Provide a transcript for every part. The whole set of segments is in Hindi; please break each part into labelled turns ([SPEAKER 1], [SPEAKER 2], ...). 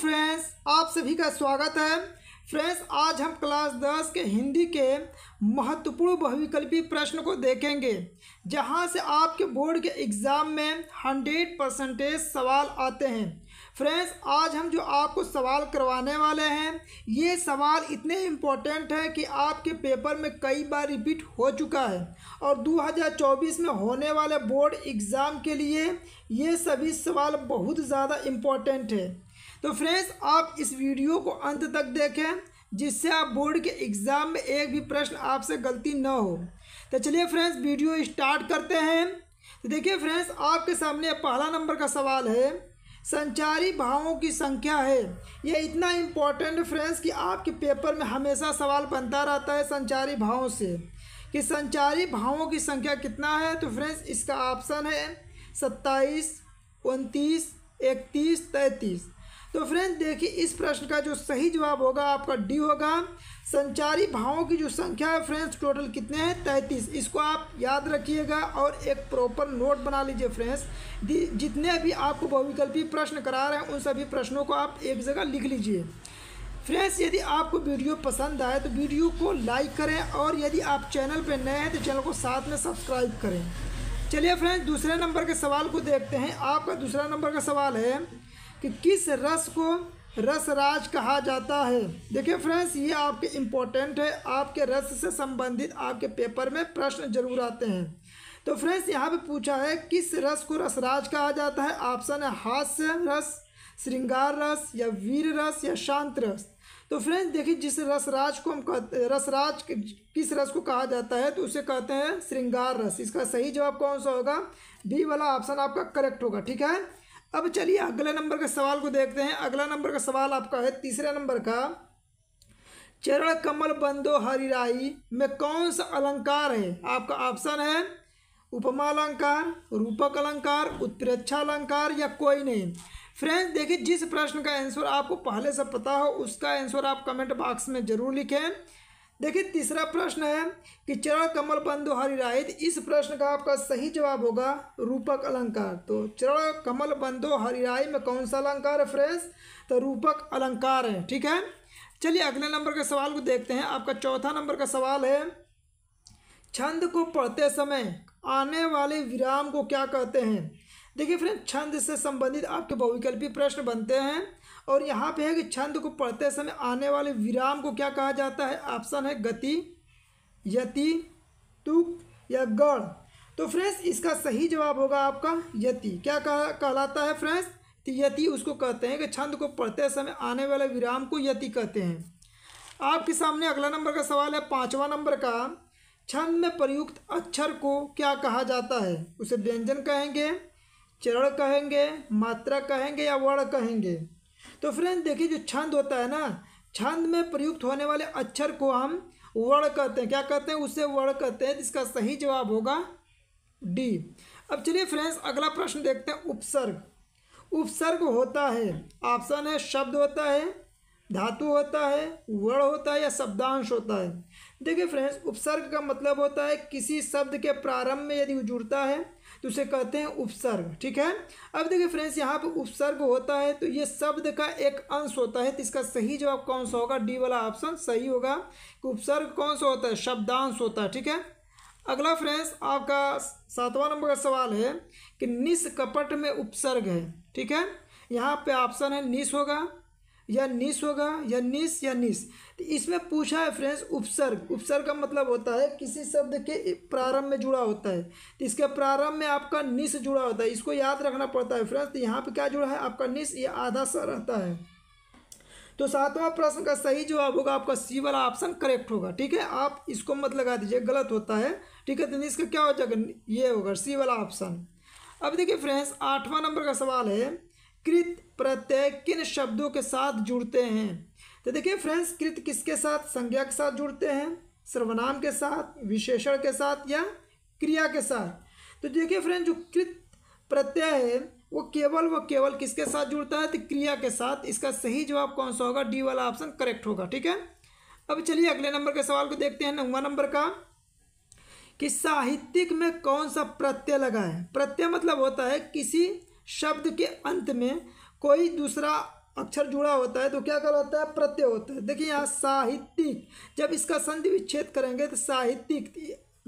[SPEAKER 1] फ्रेंड्स आप सभी का स्वागत है फ्रेंड्स आज हम क्लास दस के हिंदी के महत्वपूर्ण बहुविकल्पी प्रश्न को देखेंगे जहां से आपके बोर्ड के एग्ज़ाम में हंड्रेड परसेंटेज सवाल आते हैं फ्रेंड्स आज हम जो आपको सवाल करवाने वाले हैं ये सवाल इतने इम्पोर्टेंट हैं कि आपके पेपर में कई बार रिपीट हो चुका है और 2024 में होने वाले बोर्ड एग्ज़ाम के लिए ये सभी सवाल बहुत ज़्यादा इम्पोर्टेंट है तो फ्रेंड्स आप इस वीडियो को अंत तक देखें जिससे आप बोर्ड के एग्ज़ाम में एक भी प्रश्न आपसे गलती ना हो तो चलिए फ्रेंड्स वीडियो स्टार्ट करते हैं तो देखिए फ्रेंड्स आपके सामने पहला नंबर का सवाल है संचारी भावों की संख्या है ये इतना इम्पोर्टेंट फ्रेंड्स कि आपके पेपर में हमेशा सवाल बनता रहता है संचारी भावों से कि संचारी भावों की संख्या कितना है तो फ्रेंड्स इसका ऑप्शन है सत्ताईस उनतीस इकतीस तैंतीस तो फ्रेंड देखिए इस प्रश्न का जो सही जवाब होगा आपका डी होगा संचारी भावों की जो संख्या है फ्रेंड्स टोटल कितने हैं तैंतीस इसको आप याद रखिएगा और एक प्रॉपर नोट बना लीजिए फ्रेंड्स जितने भी आपको बहुविकल्पी प्रश्न करा रहे हैं उन सभी प्रश्नों को आप एक जगह लिख लीजिए फ्रेंड्स यदि आपको वीडियो पसंद आए तो वीडियो को लाइक करें और यदि आप चैनल पर नए हैं तो चैनल को साथ में सब्सक्राइब करें चलिए फ्रेंड्स दूसरे नंबर के सवाल को देखते हैं आपका दूसरा नंबर का सवाल है कि किस रस को रसराज कहा जाता है देखिए फ्रेंड्स ये आपके इम्पोर्टेंट है आपके रस से संबंधित आपके पेपर में प्रश्न जरूर आते हैं तो फ्रेंड्स यहाँ पे पूछा है किस रस को रसराज कहा जाता है ऑप्शन है हास्य रस श्रृंगार रस या वीर रस या शांत रस तो फ्रेंड्स देखिए जिस रसराज को हम कहते रसराज किस रस को कहा जाता है तो उसे कहते हैं श्रृंगार रस इसका सही जवाब कौन सा होगा बी वाला ऑप्शन आपका करेक्ट होगा ठीक है अब चलिए अगले नंबर के सवाल को देखते हैं अगला नंबर का सवाल आपका है तीसरे नंबर का चरण कमल बंदो हरिराई में कौन सा अलंकार है आपका ऑप्शन है उपमा अलंकार रूपक अलंकार उत्प्रेक्षा अलंकार या कोई नहीं फ्रेंड्स देखिए जिस प्रश्न का आंसर आपको पहले से पता हो उसका आंसर आप कमेंट बॉक्स में ज़रूर लिखें देखिए तीसरा प्रश्न है कि चरण कमल बंधु हरिराहित इस प्रश्न का आपका सही जवाब होगा रूपक अलंकार तो चरण कमल बंधो हरिराय में कौन सा अलंकार है फ्रेंड्स तो रूपक अलंकार है ठीक है चलिए अगले नंबर के सवाल को देखते हैं आपका चौथा नंबर का सवाल है छंद को पढ़ते समय आने वाले विराम को क्या कहते हैं देखिए फ्रेंड छंद से संबंधित आपके बहुविकल्पी प्रश्न बनते हैं और यहाँ पे है कि छंद को पढ़ते समय आने वाले विराम को क्या कहा जाता है ऑप्शन है गति यति तुक या गढ़ तो फ्रेंड्स इसका सही जवाब होगा आपका यति क्या कह, कहलाता है फ्रेंड्स तो यति उसको कहते हैं कि छंद को पढ़ते समय आने वाले विराम को यति कहते हैं आपके सामने अगला नंबर का सवाल है पाँचवा नंबर का छंद में प्रयुक्त अक्षर को क्या कहा जाता है उसे व्यंजन कहेंगे चरण कहेंगे मात्रा कहेंगे या वर्ण कहेंगे तो फ्रेंड देखिए जो छंद होता है ना छंद में प्रयुक्त होने वाले अक्षर को हम वर्ण कहते हैं क्या कहते हैं उसे वर्ण कहते हैं जिसका सही जवाब होगा डी अब चलिए फ्रेंड्स अगला प्रश्न देखते हैं उपसर्ग उपसर्ग होता है ऑप्शन है शब्द होता है धातु होता है वर्ण होता है या शब्दांश होता है देखिए फ्रेंड्स उपसर्ग का मतलब होता है किसी शब्द के प्रारंभ में यदि जुड़ता है तो उसे कहते हैं उपसर्ग ठीक है अब देखिए फ्रेंड्स यहाँ पर उपसर्ग होता है तो ये शब्द का एक अंश होता है तो इसका सही जवाब कौन सा होगा डी वाला ऑप्शन सही होगा कि तो उपसर्ग कौन सा होता है शब्दांश होता है ठीक है अगला फ्रेंड्स आपका सातवां नंबर का सवाल है कि निष्कपट में उपसर्ग है ठीक है यहाँ पे ऑप्शन है निस होगा या निस होगा या निस या निस तो इसमें पूछा है फ्रेंड्स उपसर्ग उपसर्ग का मतलब होता है किसी शब्द के प्रारंभ में जुड़ा होता है तो इसके प्रारंभ में आपका निस जुड़ा होता है इसको याद रखना पड़ता है फ्रेंड्स तो यहाँ पर क्या जुड़ा है आपका निस ये आधा सा रहता है तो सातवां प्रश्न का सही जवाब होगा आपका सी वाला ऑप्शन करेक्ट होगा ठीक है आप इसको मत लगा दीजिए गलत होता है ठीक है तो इसका क्या हो जाएगा ये होगा सी वाला ऑप्शन अब देखिए फ्रेंड्स आठवां नंबर का सवाल है कृत प्रत्यय किन शब्दों के साथ जुड़ते हैं तो देखिए फ्रेंड्स कृत किसके साथ संज्ञा के साथ जुड़ते हैं सर्वनाम के साथ विशेषण के साथ या क्रिया के साथ तो देखिए फ्रेंड जो कृत प्रत्यय है वो केवल वो केवल किसके साथ जुड़ता है तो क्रिया के साथ इसका सही जवाब कौन सा होगा डी वाला ऑप्शन करेक्ट होगा ठीक है अब चलिए अगले नंबर के सवाल को देखते हैं नौवा नंबर का कि साहित्यिक में कौन सा प्रत्यय लगा है प्रत्यय मतलब होता है किसी शब्द के अंत में कोई दूसरा अक्षर जुड़ा होता है तो क्या कहलाता है प्रत्यय होता है देखिए यहाँ साहित्यिक जब इसका संधि विच्छेद करेंगे तो साहित्यिक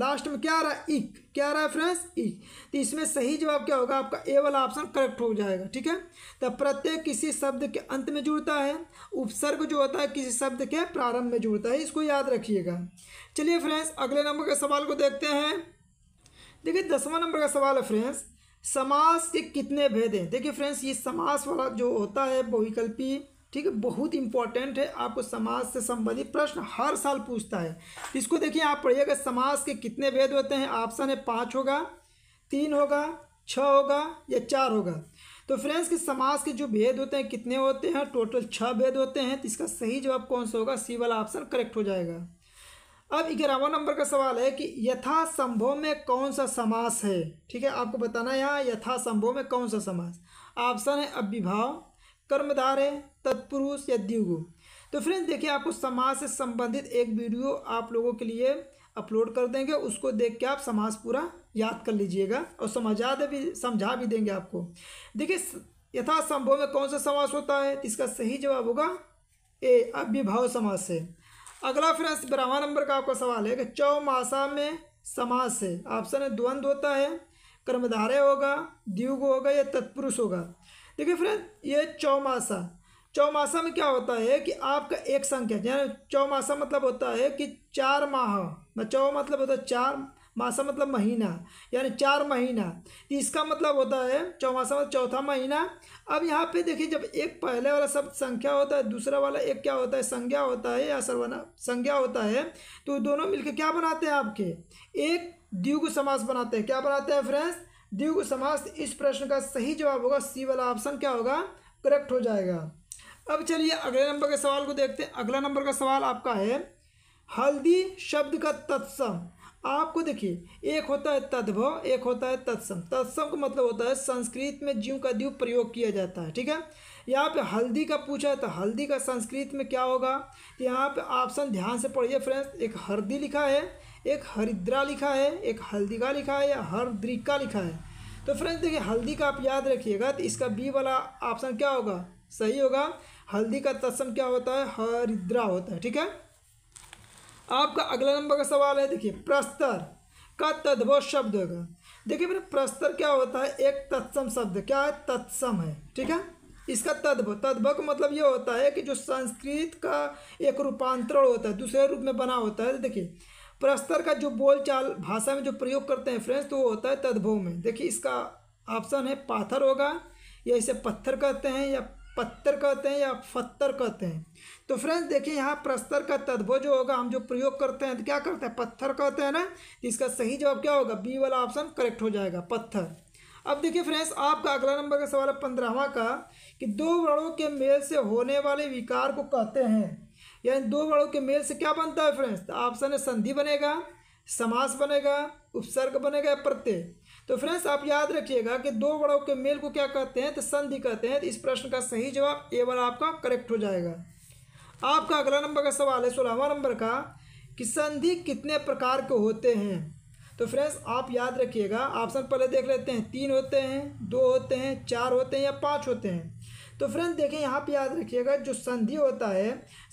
[SPEAKER 1] लास्ट में क्या आ रहा है इक क्या आ रहा है फ्रेंड्स इक तो इसमें सही जवाब क्या होगा आपका ए वाला ऑप्शन करेक्ट हो जाएगा ठीक है तो प्रत्यय किसी शब्द के अंत में जुड़ता है उपसर्ग जो होता है किसी शब्द के प्रारंभ में जुड़ता है इसको याद रखिएगा चलिए फ्रेंड्स अगले नंबर के सवाल को देखते हैं देखिए दसवां नंबर का सवाल है फ्रेंड्स समास के कितने भेद हैं देखिए फ्रेंड्स ये समास वाला जो होता है बहुविकल्पी ठीक है बहुत इंपॉर्टेंट है आपको समाज से संबंधित प्रश्न हर साल पूछता है इसको देखिए आप पढ़िएगा समाज के कितने भेद होते हैं ऑप्शन है पाँच होगा तीन होगा छः होगा या चार होगा तो फ्रेंड्स के समाज के जो भेद होते हैं कितने होते हैं टोटल छः भेद होते हैं तो इसका सही जवाब कौन सा होगा सी वाला ऑप्शन करेक्ट हो जाएगा अब ग्यारहवा नंबर का सवाल है कि यथासंभव में कौन सा समास है ठीक है आपको बताना यहाँ यथासंभव में कौन सा समास ऑप्शन है अभिभाव कर्मधार है तत्पुरुष या द्युगु तो फ्रेंड्स देखिए आपको समास से संबंधित एक वीडियो आप लोगों के लिए अपलोड कर देंगे उसको देख के आप समास पूरा याद कर लीजिएगा और समझा दे भी समझा भी देंगे आपको देखिए यथासंभव में कौन सा समास होता है इसका सही जवाब होगा ए अभिभाव समास है अगला फ्रेंड्स बारहवा नंबर का आपका सवाल है कि चौमासा में समास है ऑप्शन है द्वंद्व होता है कर्मधारय होगा द्युग होगा या तत्पुरुष होगा देखिए फ्रेंड ये चौमासा चौमासा में क्या होता है कि आपका एक संख्या यानी चौमासा मतलब होता है कि चार माह मतलब चौ मतलब होता है चार मासा मतलब महीना यानी चार महीना तो इसका मतलब होता है चौमासा मतलब चौथा महीना अब यहाँ पे देखिए जब एक पहले वाला शब्द संख्या होता है दूसरा वाला एक क्या होता है संज्ञा होता है या सर्वना संज्ञा होता है तो दोनों मिलकर क्या बनाते हैं आपके एक द्विगु समास बनाते हैं क्या बनाते हैं फ्रेंड्स द्विगु समास इस प्रश्न का सही जवाब होगा सी वाला ऑप्शन क्या होगा करेक्ट हो जाएगा अब चलिए अगले नंबर के सवाल को देखते हैं अगला नंबर का सवाल आपका है हल्दी शब्द का तत्सम आपको देखिए एक होता है तद्भव एक होता है तत्सम तत्सम का मतलब होता है संस्कृत में जीव का दीव प्रयोग किया जाता है ठीक है यहाँ पे हल्दी का पूछा है तो हल्दी का संस्कृत में क्या होगा तो यहाँ पे ऑप्शन ध्यान से पढ़िए फ्रेंड्स एक हरदी लिखा है एक हरिद्रा लिखा है एक हल्दी का लिखा है या हरद्रिका लिखा है तो फ्रेंड्स देखिए हल्दी का आप याद रखिएगा तो इसका बी वाला ऑप्शन क्या होगा सही होगा हल्दी का तत्सम क्या होता है हरिद्रा होता है ठीक है आपका अगला नंबर का सवाल है देखिए प्रस्तर का तद्भव शब्द होगा देखिए मेरे प्रस्तर क्या होता है एक तत्सम शब्द क्या है तत्सम है ठीक है इसका तद्भव तद्भव का मतलब ये होता है कि जो संस्कृत का एक रूपांतरण होता है दूसरे रूप में बना होता है देखिए प्रस्तर का जो बोलचाल भाषा में जो प्रयोग करते हैं फ्रेंड्स तो वो होता है तद्भव में देखिए इसका ऑप्शन है पाथर होगा या इसे पत्थर कहते हैं या पत्थर कहते हैं या पत्थर कहते हैं तो फ्रेंड्स देखिए यहाँ प्रस्तर का तद्भव जो होगा हम जो प्रयोग करते हैं तो क्या करते हैं पत्थर कहते हैं ना इसका सही जवाब क्या होगा बी वाला ऑप्शन करेक्ट हो जाएगा पत्थर अब देखिए फ्रेंड्स आपका अगला नंबर का सवाल है पंद्रहवा का कि दो वर्णों के मेल से होने वाले विकार को कहते हैं यानी दो वर्णों के मेल से क्या बनता है फ्रेंड्स तो ऑप्शन है संधि बनेगा समास बनेगा उपसर्ग बनेगा प्रत्यय तो फ्रेंड्स आप याद रखिएगा कि दो बड़ों के मेल को क्या कहते हैं तो संधि कहते हैं तो इस प्रश्न का सही जवाब ए वाला आपका करेक्ट हो जाएगा आपका अगला नंबर का सवाल है सोलहवा नंबर का कि संधि कितने प्रकार के होते हैं तो फ्रेंड्स आप याद रखिएगा ऑप्शन पहले देख लेते हैं तीन होते हैं दो होते हैं चार होते हैं या पाँच होते हैं तो फ्रेंड्स देखिए यहाँ पर याद रखिएगा जो संधि होता है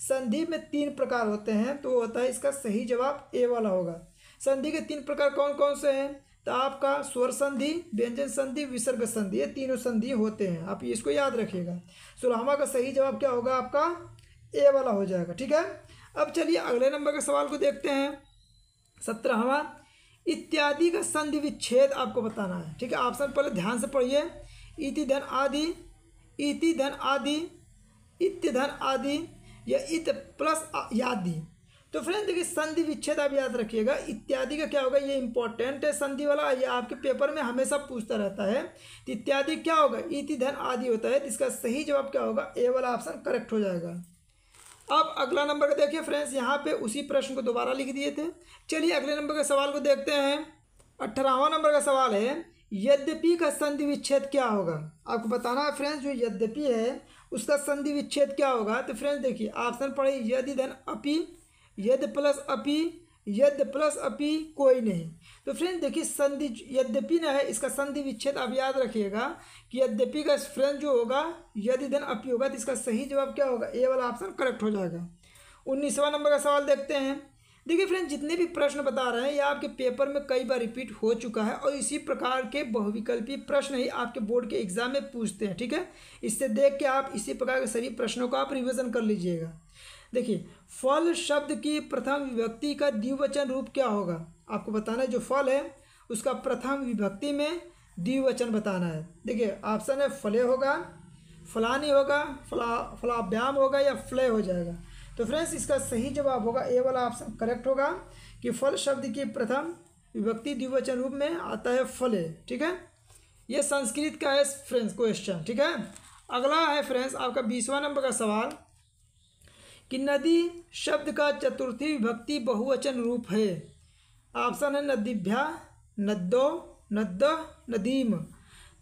[SPEAKER 1] संधि में तीन प्रकार होते हैं तो वो होता है इसका सही जवाब ए वाला होगा संधि के तीन प्रकार कौन कौन से हैं तो आपका स्वर संधि व्यंजन संधि विसर्ग संधि ये तीनों संधि होते हैं आप इसको याद रखिएगा सुलहामा का सही जवाब क्या होगा आपका ए वाला हो जाएगा ठीक है अब चलिए अगले नंबर के सवाल को देखते हैं सत्रहवा इत्यादि का संधि विच्छेद आपको बताना है ठीक है ऑप्शन पहले ध्यान से पढ़िए इति धन आदि इति धन आदि इत्य धन आदि या इत प्लस आदि तो फ्रेंड देखिए संधि विच्छेद आप याद रखिएगा इत्यादि का क्या होगा ये इंपॉर्टेंट है संधि वाला ये आपके पेपर में हमेशा पूछता रहता है तो इत्यादि क्या होगा इति धन आदि होता है तो इसका सही जवाब क्या होगा ए वाला ऑप्शन करेक्ट हो जाएगा अब अगला नंबर का देखिए फ्रेंड्स यहाँ पे उसी प्रश्न को दोबारा लिख दिए थे चलिए अगले नंबर के सवाल को देखते हैं अठारहवा नंबर का सवाल है यद्यपि का संधि विच्छेद क्या होगा आपको बताना है फ्रेंड्स जो यद्यपि है उसका संधि विच्छेद क्या होगा तो फ्रेंड्स देखिए ऑप्शन पढ़े यदि धन अपी यद प्लस अपि यद प्लस अपि कोई नहीं तो फ्रेंड देखिए संधि यद्यपि ना है इसका संधि विच्छेद आप याद रखिएगा कि यद्यपि का फ्रेंड जो होगा यदि धन अपि होगा तो इसका सही जवाब क्या होगा ए वाला ऑप्शन करेक्ट हो जाएगा उन्नीसवा नंबर का सवाल देखते हैं देखिए फ्रेंड जितने भी प्रश्न बता रहे हैं यह आपके पेपर में कई बार रिपीट हो चुका है और इसी प्रकार के बहुविकल्पी प्रश्न ही आपके बोर्ड के एग्जाम में पूछते हैं ठीक है इससे देख के आप इसी प्रकार के सभी प्रश्नों का आप रिविजन कर लीजिएगा देखिए फल शब्द की प्रथम विभक्ति का द्विवचन रूप क्या होगा आपको बताना है जो फल है उसका प्रथम विभक्ति में द्विवचन बताना है देखिए ऑप्शन है फले होगा फलानी होगा फला फलाभ्याम होगा या फ्लय हो जाएगा तो फ्रेंड्स इसका सही जवाब होगा ए वाला ऑप्शन करेक्ट होगा कि फल शब्द की प्रथम विभक्ति द्विवचन रूप में आता है फले ठीक है ये संस्कृत का है फ्रेंड्स क्वेश्चन ठीक है अगला है फ्रेंड्स आपका बीसवा नंबर का सवाल कि नदी शब्द का चतुर्थी विभक्ति बहुवचन रूप है ऑप्शन है नदीभ्या नद्दो नद नदीम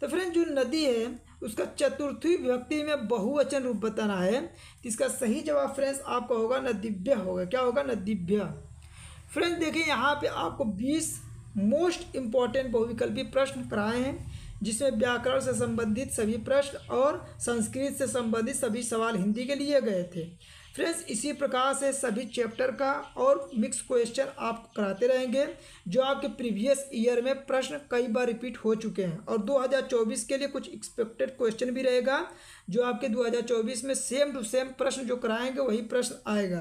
[SPEAKER 1] तो फ्रेंड्स जो नदी है उसका चतुर्थी व्यक्ति में बहुवचन रूप बताना है इसका सही जवाब फ्रेंड्स आपका होगा न दिव्य होगा क्या होगा न दिव्य फ्रेंड्स देखिए यहाँ पे आपको बीस मोस्ट इम्पॉर्टेंट बहुविकल्पी प्रश्न कराए हैं जिसमें व्याकरण से संबंधित सभी प्रश्न और संस्कृत से संबंधित सभी सवाल हिंदी के लिए गए थे फ्रेंड्स इसी प्रकार से सभी चैप्टर का और मिक्स क्वेश्चन आप कराते रहेंगे जो आपके प्रीवियस ईयर में प्रश्न कई बार रिपीट हो चुके हैं और 2024 के लिए कुछ एक्सपेक्टेड क्वेश्चन भी रहेगा जो आपके 2024 में सेम टू सेम प्रश्न जो कराएंगे वही प्रश्न आएगा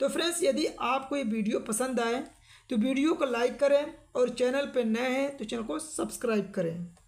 [SPEAKER 1] तो फ्रेंड्स यदि आपको ये वीडियो पसंद आए तो वीडियो को लाइक करें और चैनल पर नए हैं तो चैनल को सब्सक्राइब करें